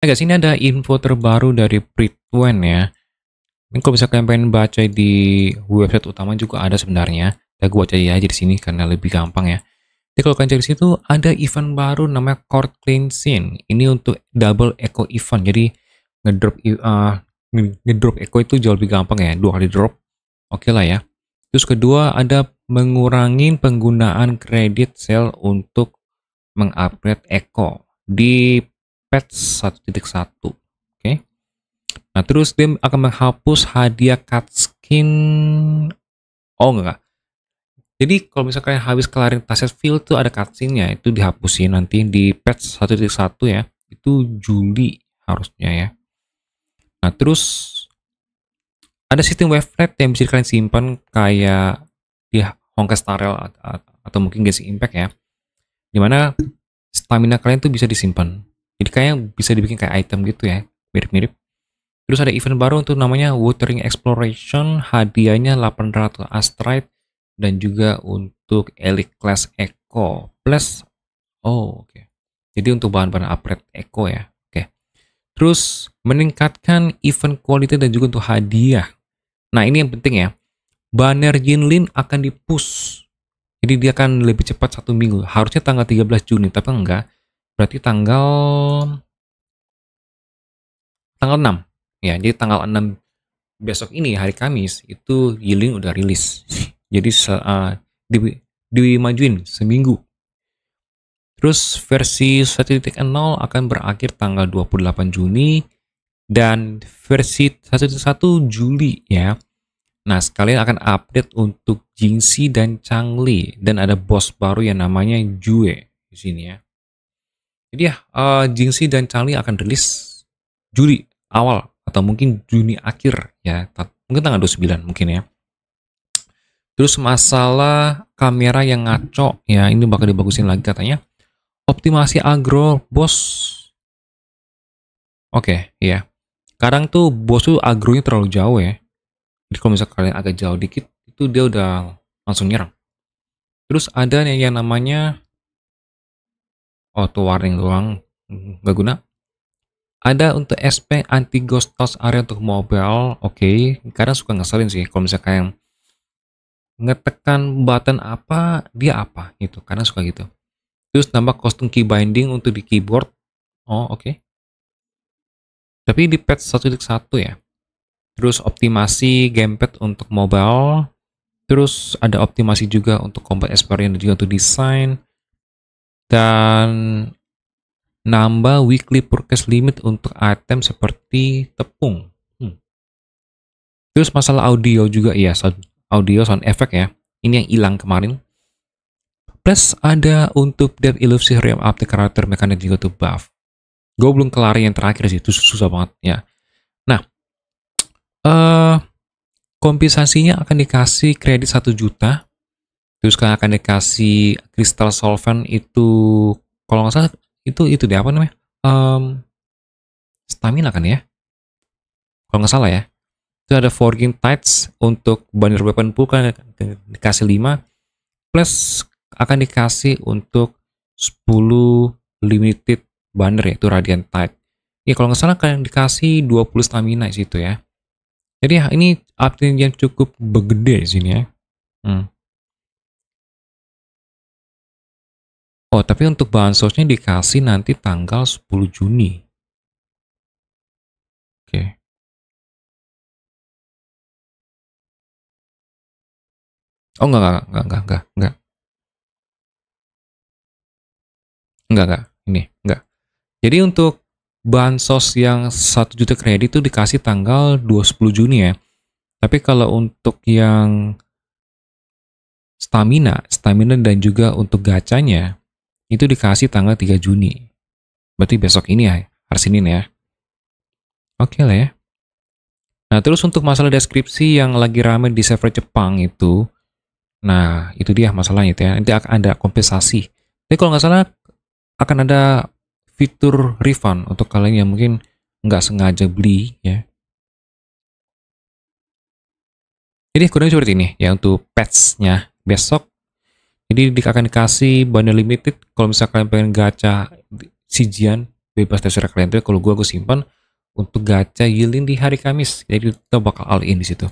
Nah guys, ini ada info terbaru dari Pritwen ya. Ini kalau bisa kalian pengen baca di website utama juga ada sebenarnya. Tapi gue baca aja di sini karena lebih gampang ya. Jadi kalau kalian cari situ ada event baru namanya Court Cleansing. Ini untuk double echo event. Jadi ngedrop uh, ngedrop echo itu jauh lebih gampang ya. Dua kali drop. Oke okay lah ya. Terus kedua ada mengurangi penggunaan kredit sel untuk mengupgrade echo di patch 1.1. Oke. Okay. Nah, terus dia akan menghapus hadiah cut skin. Oh, enggak. Jadi kalau misalkan habis kelarin tasset fill tuh ada cutscene-nya, itu dihapusin nanti di patch 1.1 ya. Itu Juli harusnya ya. Nah, terus ada sistem wavelet yang bisa kalian simpan kayak di ya, Honkai Star Rail atau mungkin Genshin Impact ya. Dimana stamina kalian tuh bisa disimpan. Jadi kayak bisa dibikin kayak item gitu ya, mirip-mirip. Terus ada event baru untuk namanya Watering Exploration, hadiahnya 800 astrite dan juga untuk Elite Class Echo plus oh oke. Okay. Jadi untuk bahan-bahan upgrade Echo ya. Oke. Okay. Terus meningkatkan event quality dan juga untuk hadiah. Nah, ini yang penting ya. Banner Jinlin akan dipush. Jadi dia akan lebih cepat satu minggu. Harusnya tanggal 13 Juni, tapi enggak berarti tanggal tanggal 6 ya jadi tanggal 6 besok ini hari Kamis itu Yiling udah rilis jadi uh, eh, di, dimajuin seminggu terus versi 1.0 akan berakhir tanggal 28 Juni dan versi 1.1 Juli ya nah sekalian akan update untuk Jingxi dan Changli dan ada bos baru yang namanya Jue di sini ya jadi ya, uh, eh, Jinxi dan Charlie akan rilis Juli awal atau mungkin Juni akhir ya, mungkin tanggal 29 mungkin ya. Terus masalah kamera yang ngaco ya, ini bakal dibagusin lagi katanya. Optimasi agro, bos. Oke, okay, ya. Kadang tuh bos tuh agronya terlalu jauh ya. Jadi kalau misalnya kalian agak jauh dikit, itu dia udah langsung nyerang. Terus ada yang namanya auto warning doang mm-hmm. nggak guna ada untuk SP anti ghost touch area untuk mobile oke okay. kadang suka ngeselin sih kalau misalnya kayak ngetekan button apa dia apa gitu karena suka gitu terus nambah custom key binding untuk di keyboard oh oke okay. tapi di patch 1.1 ya terus optimasi gamepad untuk mobile terus ada optimasi juga untuk combat experience juga untuk desain dan nambah weekly purchase limit untuk item seperti tepung. Hmm. Terus masalah audio juga ya, sound, audio sound effect ya. Ini yang hilang kemarin. Plus ada untuk dan ilusi realm up the karakter mekanik juga tuh buff. Gue belum kelar yang terakhir sih, itu susah banget ya. Nah, uh, kompensasinya akan dikasih kredit 1 juta terus kan akan dikasih kristal solvent itu kalau nggak salah itu itu deh apa namanya um, stamina kan ya kalau nggak salah ya itu ada forging tights untuk banner weapon pool kan dikasih 5 plus akan dikasih untuk 10 limited banner yaitu radiant tide ya kalau nggak salah kan dikasih 20 stamina di situ ya jadi ya, ini update yang cukup begede di sini ya hmm. Oh, tapi untuk bahan dikasih nanti tanggal 10 Juni. Oke. Okay. Oh, enggak, enggak, enggak, enggak, enggak, enggak. Enggak, enggak. Ini, enggak. Jadi untuk bansos yang 1 juta kredit itu dikasih tanggal 20 Juni ya. Tapi kalau untuk yang stamina, stamina dan juga untuk gacanya itu dikasih tanggal 3 Juni. Berarti besok ini ya, hari Senin ya. Oke lah ya. Nah, terus untuk masalah deskripsi yang lagi rame di server Jepang itu, nah, itu dia masalahnya itu ya. Nanti akan ada kompensasi. Tapi kalau nggak salah, akan ada fitur refund untuk kalian yang mungkin nggak sengaja beli ya. Jadi kurang seperti ini ya untuk patch Besok jadi akan dikasih banner limited kalau misalkan kalian pengen gacha sijian bebas terserah kalian tuh kalau gua gua simpan untuk gacha yielding di hari Kamis. Jadi kita bakal all in di situ.